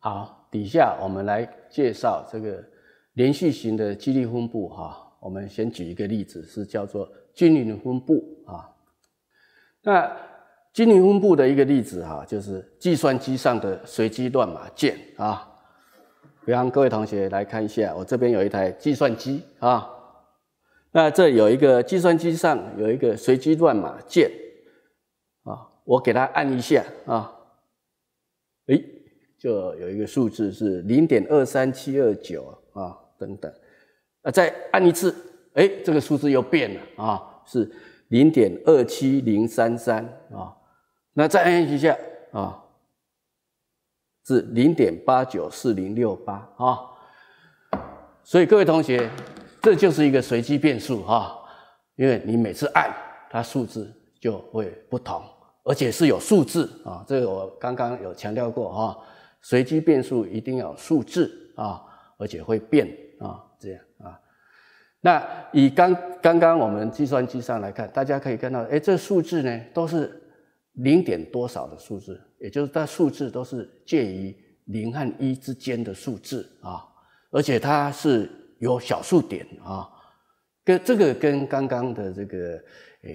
好，底下我们来介绍这个连续型的激励分布哈。我们先举一个例子，是叫做均匀分布啊。那均匀分布的一个例子哈，就是计算机上的随机乱码键啊。比方各位同学来看一下，我这边有一台计算机啊。那这有一个计算机上有一个随机乱码键啊，我给它按一下啊，哎。就有一个数字是零点二三七二九啊，等等，啊再按一次，哎，这个数字又变了啊，是零点二七零三三啊，那再按一下啊，是零点八九四零六八啊，所以各位同学，这就是一个随机变数哈，因为你每次按它数字就会不同，而且是有数字啊，这个我刚刚有强调过哈。随机变数一定要数字啊，而且会变啊，这样啊。那以刚刚刚我们计算机上来看，大家可以看到，哎，这数字呢都是零点多少的数字，也就是它数字都是介于零和一之间的数字啊，而且它是有小数点啊，跟这个跟刚刚的这个呃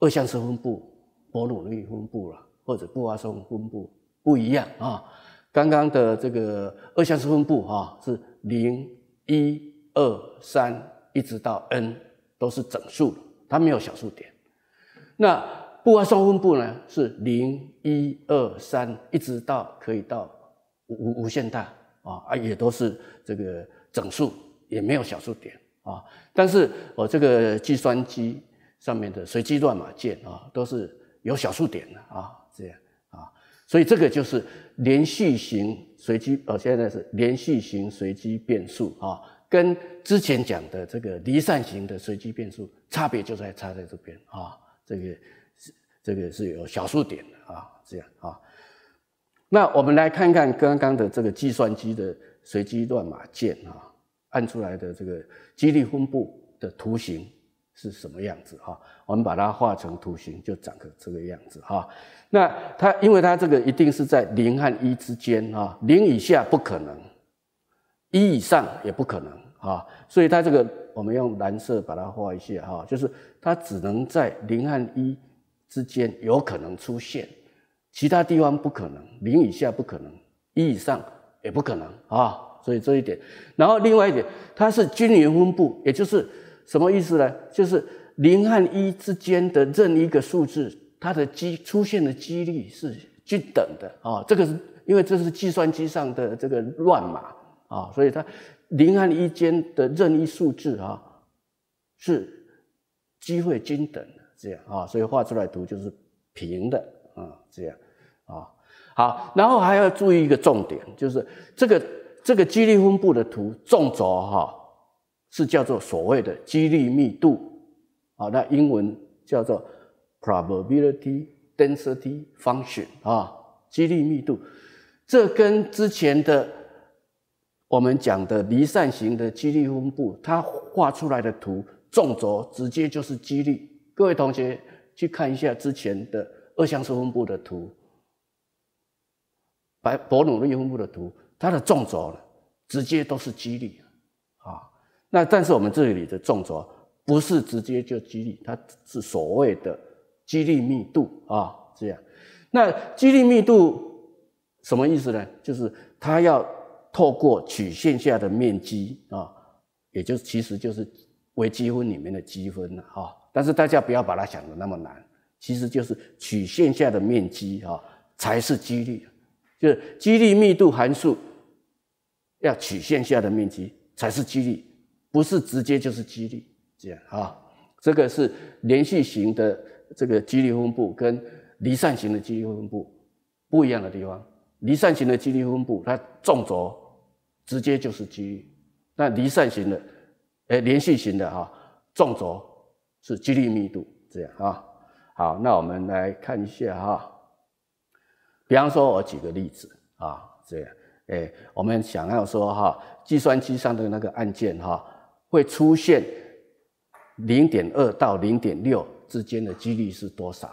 二项式分布、伯努利分布了，或者布阿松分布。不一样啊！刚刚的这个二项式分布啊，是零一二三一直到 n 都是整数，它没有小数点。那瓦松分布呢，是零一二三一直到可以到无无限大啊啊，也都是这个整数，也没有小数点啊。但是我这个计算机上面的随机乱码键啊，都是有小数点的啊。所以这个就是连续型随机，呃，现在是连续型随机变数啊，跟之前讲的这个离散型的随机变数差别就在差在这边啊，这个是这个是有小数点的啊，这样啊。那我们来看看刚刚的这个计算机的随机乱码键啊，按出来的这个几率分布的图形。是什么样子哈？我们把它画成图形，就长个这个样子哈。那它，因为它这个一定是在零和一之间哈，零以下不可能，一以上也不可能哈。所以它这个，我们用蓝色把它画一下哈，就是它只能在零和一之间有可能出现，其他地方不可能，零以下不可能，一以上也不可能啊。所以这一点，然后另外一点，它是均匀分布，也就是。什么意思呢？就是零和一之间的任意一个数字，它的几出现的几率是均等的啊。这个是因为这是计算机上的这个乱码啊，所以它零和一间的任意数字啊是机会均等的，这样啊，所以画出来图就是平的啊，这样啊。好，然后还要注意一个重点，就是这个这个几率分布的图纵轴哈。是叫做所谓的几率密度啊，那英文叫做 probability density function 啊，几率密度。这跟之前的我们讲的离散型的几率分布，它画出来的图纵轴直接就是几率。各位同学去看一下之前的二项式分布的图，白伯努利分布的图，它的纵轴呢直接都是几率。那但是我们这里的纵轴不是直接就激励，它是所谓的激励密度啊，这样。那激励密度什么意思呢？就是它要透过曲线下的面积啊，也就是其实就是微积分里面的积分啊。但是大家不要把它想的那么难，其实就是曲线下的面积啊才是激励，就是激励密度函数要曲线下的面积才是激励。不是直接就是几率这样啊，这个是连续型的这个几率分布跟离散型的几率分布不一样的地方。离散型的几率分布它纵轴直接就是几率，那离散型的哎连续型的哈纵轴是几率密度这样啊。好，那我们来看一下哈，比方说我举个例子啊这样哎我们想要说哈计算机上的那个按键哈。会出现零点二到零点六之间的几率是多少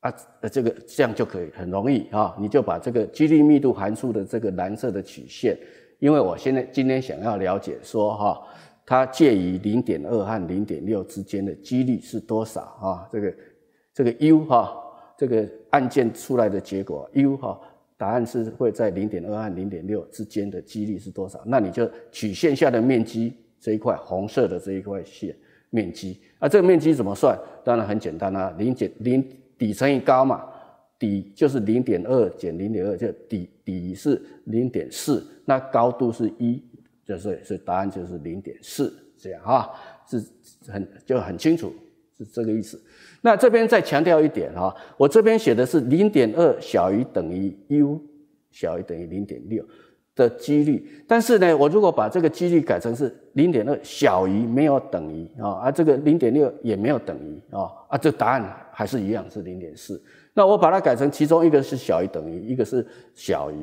啊？呃，这个这样就可以很容易啊。你就把这个几率密度函数的这个蓝色的曲线，因为我现在今天想要了解说哈，它介于零点二和零点六之间的几率是多少啊？这个这个 U 哈，这个按键出来的结果 U 哈，答案是会在零点二和零点六之间的几率是多少？那你就曲线下的面积。这一块红色的这一块线面积，那这个面积怎么算？当然很简单啊，零减零底乘以高嘛，底就是零点二减零点二，就底底是零点四，那高度是一，就是所以答案就是零点四，这样啊，是很就很清楚是这个意思。那这边再强调一点哈，我这边写的是零点二小于等于 U 小于等于零点六。的几率，但是呢，我如果把这个几率改成是零点二小于没有等于啊，而这个零点六也没有等于啊，啊，这答案还是一样是零点四。那我把它改成其中一个是小于等于，一个是小于，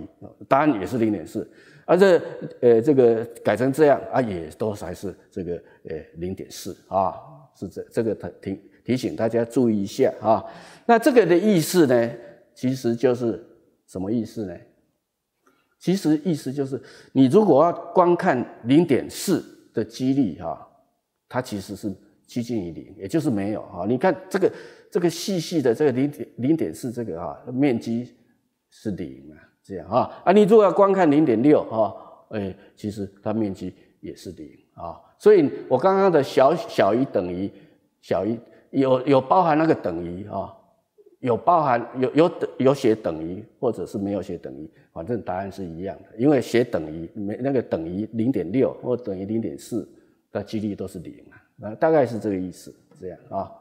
答案也是零点四。而这呃这个改成这样啊，也都还是这个呃零点四啊，是这这个提提提醒大家注意一下啊。那这个的意思呢，其实就是什么意思呢？其实意思就是，你如果要光看零点四的几率哈，它其实是趋近于零，也就是没有哈。你看这个这个细细的这个零点零点四这个哈，面积是零啊，这样哈啊，你如果要光看零点六哈，哎，其实它面积也是零啊。所以我刚刚的小小于等于小于有有包含那个等于啊。有包含有有有写等于，或者是没有写等于，反正答案是一样的。因为写等于没那个等于零点六或等于零点四的几率都是零啊。那大概是这个意思，这样啊。